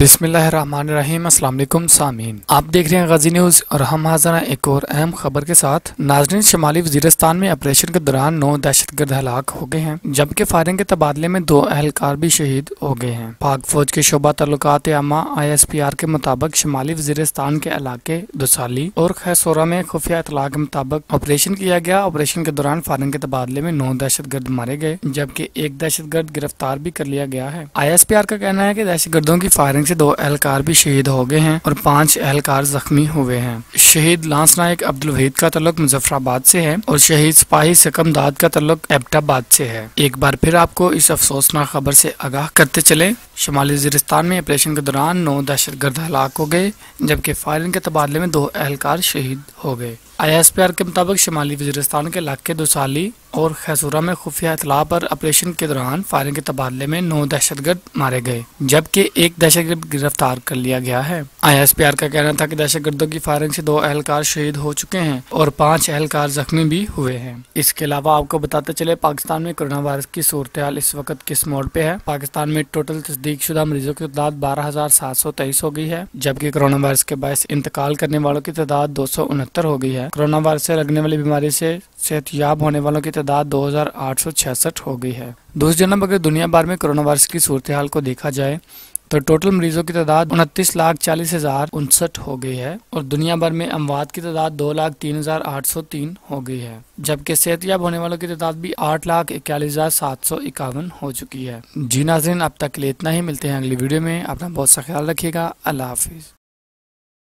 बिसमीम अल्लाम सामीन आप देख रहे हैं गजी न्यूज़ और हम हाजिर हैं एक और अहम खबर के साथ नाजरीन शुमाली वजीरस्तान में ऑपरेशन के दौरान नौ दहशत गर्द हलाक हो गए हैं जबकि फायरिंग के तबादले में दो अहलकार भी शहीद हो गए हैं पाक फौज के शोबा तल्लत अमा आई एस पी आर के मुताबिक शुमाली वजीरस्तान के इलाके दुसाली और खैसोरा में खुफिया इतला के मुताबिक ऑपरेशन किया गया ऑपरेशन के दौरान फायरिंग के तबादले में नौ दहशत गर्द मारे गए जबकि एक दहशत गर्द गिरफ्तार भी कर लिया गया है आई एस पी आर का कहना है की दहशत गर्दों की फायरिंग फायरिंग से दो एहलकार भी शहीद हो गए हैं और पांच एहलकार जख्मी हुए हैं शहीद लांस नायक अब्दुल वहीद का तल्लक मुजफ्फराबाद से है और शहीद सिपाही सकम दाद का तलक एबटाबाद से है एक बार फिर आपको इस अफसोसनाक खबर से आगाह करते चले शुमाली वजरिस्तान में ऑपरेशन के दौरान नौ दहशत गर्द हलाक हो गए जबकि फायरिंग के तबादले में दो एहलकार शहीद हो गए आई एस पी आर के मुताबिक शुमाली वजरस्तान के इलाके दुसाली और खैसूरा में खुफिया इतला पर ऑपरेशन के दौरान फायरिंग के तबादले में नौ दहशत गर्द मारे गए जबकि एक दहशत गर्द गिरफ्तार कर लिया गया है आई एस पी आर का कहना था की दहशत गर्दों की फायरिंग से दो अहलकार शहीद हो चुके हैं और पाँच अहलकार जख्मी भी हुए हैं इसके अलावा आपको बताते चले पाकिस्तान में कोरोना वायरस की सूरत हाल इस वक्त किस मोड़ पे है पाकिस्तान में टोटल तस्दीक शुदा मरीजों की तादाद बारह हजार सात सौ तेईस हो गई है जबकि कोरोना वायरस के बायस इंतकाल करने वालों की तादाद दो सौ उनहत्तर हो गई है कोरोना वायरस से लगने वाली बीमारी से याब होने वालों की तादाद दो हो गई है दूसरी जन्म अगर दुनिया भर में कोरोना वायरस की सूरत हाल को देखा जाए तो टोटल मरीजों की तादाद उनतीस लाख चालीस हजार उनसठ हो गई है और दुनिया भर में अमवात की तादाद दो लाख तीन हजार आठ सौ तीन हो गई है जबकि सेहतियाब होने वालों की तादाद भी आठ लाख इक्यालीस हजार सात सौ इक्यावन हो चुकी है जी नाजरीन अब तक के लिए इतना ही मिलते हैं अगली वीडियो में अपना बहुत सा ख्याल रखिएगा अल्लाह हाफिज